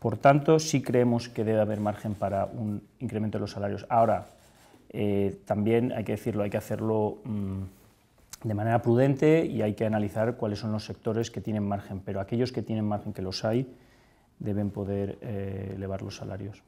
Por tanto, sí creemos que debe haber margen para un incremento de los salarios. Ahora, eh, también hay que decirlo, hay que hacerlo mm, de manera prudente y hay que analizar cuáles son los sectores que tienen margen, pero aquellos que tienen margen, que los hay, deben poder eh, elevar los salarios.